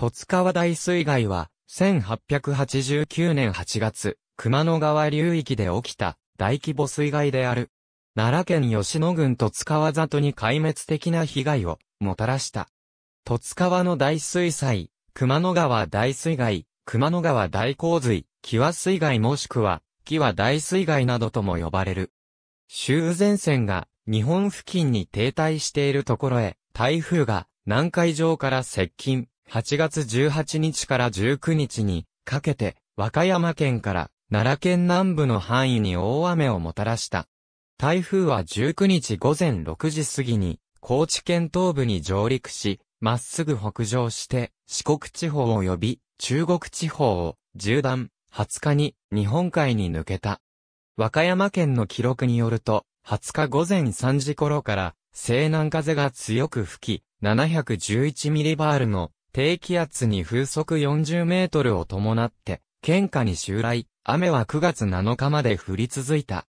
十津川大水害は、1889年8月、熊野川流域で起きた大規模水害である。奈良県吉野郡十津川里に壊滅的な被害をもたらした。十津川の大水災、熊野川大水害、熊野川大洪水、木和水害もしくは、木和大水害などとも呼ばれる。周前線が日本付近に停滞しているところへ、台風が南海上から接近、8月18日から19日にかけて和歌山県から奈良県南部の範囲に大雨をもたらした。台風は19日午前6時過ぎに高知県東部に上陸し、まっすぐ北上して四国地方及び中国地方を縦断20日に日本海に抜けた。和歌山県の記録によると、20日午前3時頃から西南風が強く吹き、711ミリバールの低気圧に風速40メートルを伴って、県下に襲来、雨は9月7日まで降り続いた。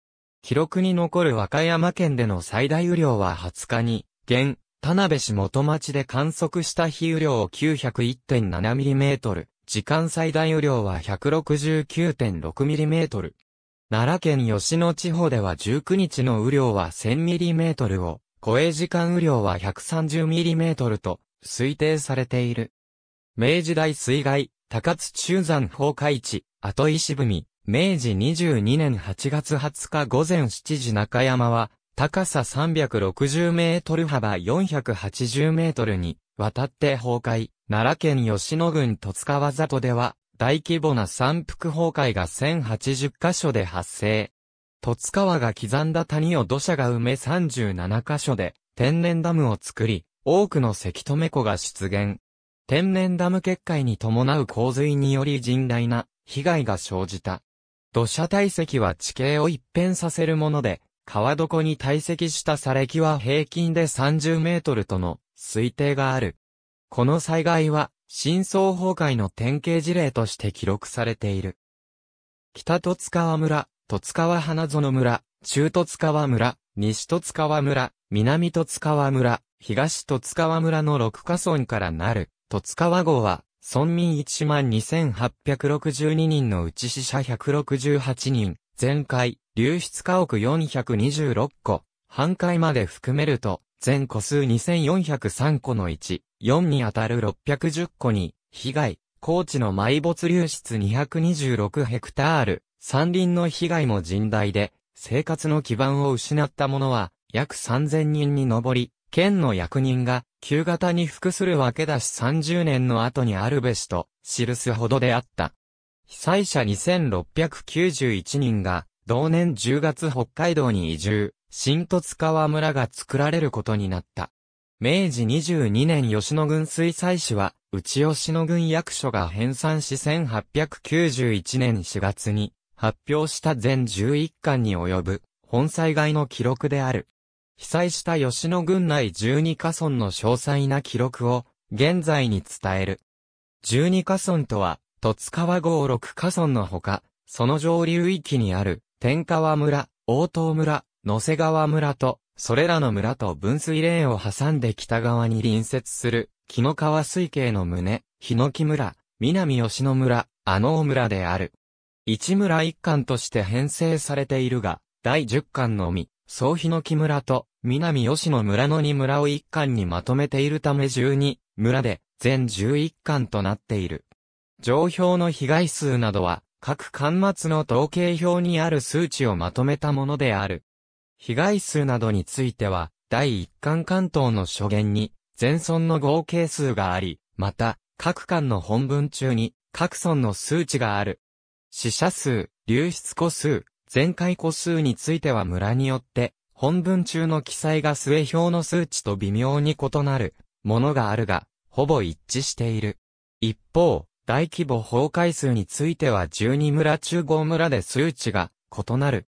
記録に残る和歌山県での最大雨量は20日に、現、田辺市元町で観測した日雨量を9 0 1 7トル、時間最大雨量は1 6 9 6トル。奈良県吉野地方では19日の雨量は1 0 0 0トルを、超え時間雨量は1 3 0トルと、推定されている。明治大水害、高津中山崩壊地、後石踏み、明治22年8月20日午前7時中山は、高さ360メートル幅480メートルに、渡って崩壊、奈良県吉野郡戸塚和里では、大規模な山腹崩壊が1080カ所で発生。戸塚川が刻んだ谷を土砂が埋め37カ所で、天然ダムを作り、多くのせき止め湖が出現。天然ダム決壊に伴う洪水により甚大な被害が生じた。土砂堆積は地形を一変させるもので、川床に堆積した砂礫は平均で30メートルとの推定がある。この災害は、深層崩壊の典型事例として記録されている。北戸塚村、戸塚花園村、中戸塚村、西戸塚村、南戸塚村、東戸津川村の六ヶ村からなる、戸津川号は、村民1万2862人のうち死者168人、全壊、流出家屋426戸、半壊まで含めると、全戸数2403戸の1、4にあたる610戸に、被害、高地の埋没流出226ヘクタール、山林の被害も甚大で、生活の基盤を失った者は、約3000人に上り、県の役人が、旧型に服するわけだし30年の後にあるべしと、記すほどであった。被災者2691人が、同年10月北海道に移住、新十津川村が作られることになった。明治22年吉野郡水災市は、内吉野郡役所が編纂し1891年4月に発表した全11巻に及ぶ本災害の記録である。被災した吉野郡内十二カ村の詳細な記録を、現在に伝える。十二カ村とは、十津川郷六カ村のほか、その上流域にある、天川村、大東村、野瀬川村と、それらの村と分水嶺を挟んで北側に隣接する、木の川水系の胸、日野木村、南吉野村、阿能村である。一村一貫として編成されているが、第十巻のみ、総比ノ木村と南吉野村の二村を一巻にまとめているため12村で全11巻となっている。上表の被害数などは各巻末の統計表にある数値をまとめたものである。被害数などについては第一巻関東の所言に全村の合計数があり、また各巻の本文中に各村の数値がある。死者数、流出個数、全回個数については村によって、本文中の記載が末表の数値と微妙に異なるものがあるが、ほぼ一致している。一方、大規模崩壊数については12村中5村で数値が異なる。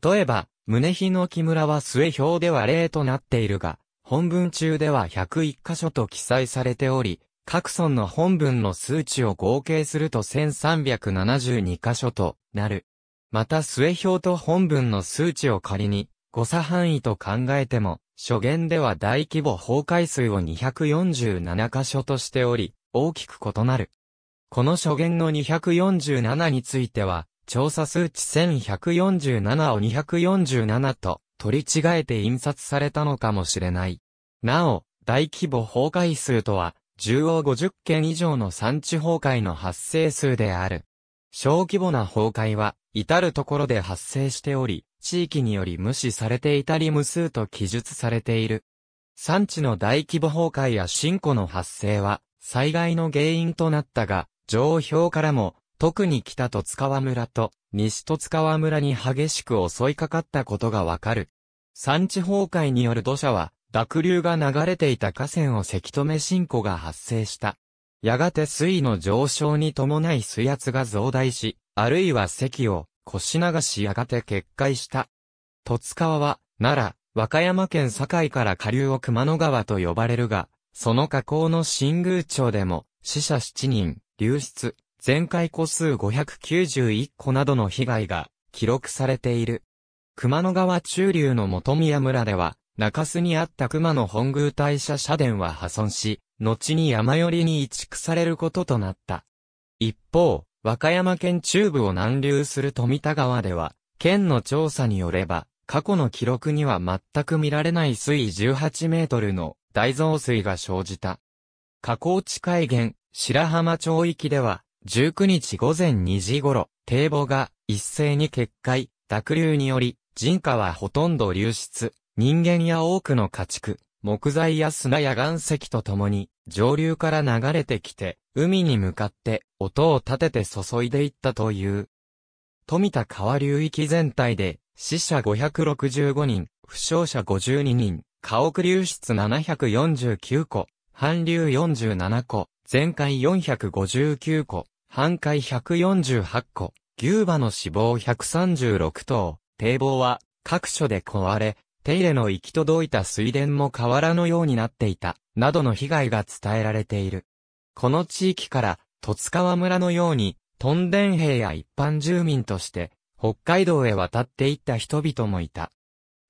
例えば、宗日の木村は末表では0となっているが、本文中では101箇所と記載されており、各村の本文の数値を合計すると1372箇所となる。また末表と本文の数値を仮に誤差範囲と考えても、初言では大規模崩壊数を247箇所としており、大きく異なる。この初言の247については、調査数値1147を247と取り違えて印刷されたのかもしれない。なお、大規模崩壊数とは、中央50件以上の産地崩壊の発生数である。小規模な崩壊は、至るところで発生しており、地域により無視されていたり無数と記述されている。産地の大規模崩壊や新古の発生は、災害の原因となったが、上表からも、特に北戸塚川村と西戸塚川村に激しく襲いかかったことがわかる。産地崩壊による土砂は、濁流が流れていた河川をせき止め新古が発生した。やがて水位の上昇に伴い水圧が増大し、あるいは席を、腰流しやがて決壊した。十津川は、奈良、和歌山県堺から下流を熊野川と呼ばれるが、その河口の新宮町でも、死者7人、流出、全壊個数591個などの被害が記録されている。熊野川中流の元宮村では、中洲にあった熊野本宮大社社殿は破損し、後に山寄りに移築されることとなった。一方、和歌山県中部を南流する富田川では、県の調査によれば、過去の記録には全く見られない水位18メートルの大増水が生じた。河口地海原、白浜町域では、19日午前2時頃、堤防が一斉に決壊、濁流により、人家はほとんど流出、人間や多くの家畜、木材や砂や岩石とともに、上流から流れてきて、海に向かって音を立てて注いでいったという。富田川流域全体で、死者565人、負傷者52人、家屋流出749個、反流47個、全壊459個、半壊148個、牛馬の死亡136頭、堤防は各所で壊れ、手入れの行き届いた水田も河原のようになっていた、などの被害が伝えられている。この地域から、十津川村のように、トンデン兵や一般住民として、北海道へ渡っていった人々もいた。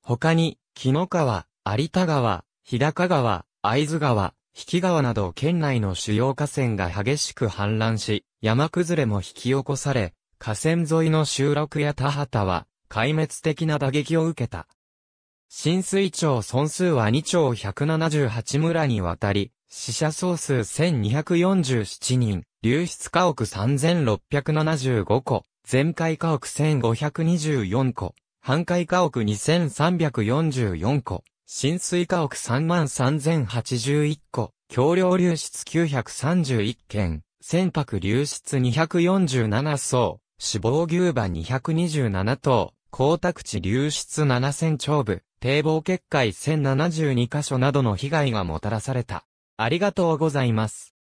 他に、木の川、有田川、日高川、会津川、引川など県内の主要河川が激しく氾濫し、山崩れも引き起こされ、河川沿いの集落や田畑は、壊滅的な打撃を受けた。浸水町損数は2町178村にわたり、死者総数1247人、流出家屋3675個、全壊家屋1524個、半壊家屋2344個、浸水家屋33081個、橋梁流出931件、船舶流出247層、死亡牛馬227頭、光沢地流出7000丁部、堤防決壊1072箇所などの被害がもたらされた。ありがとうございます。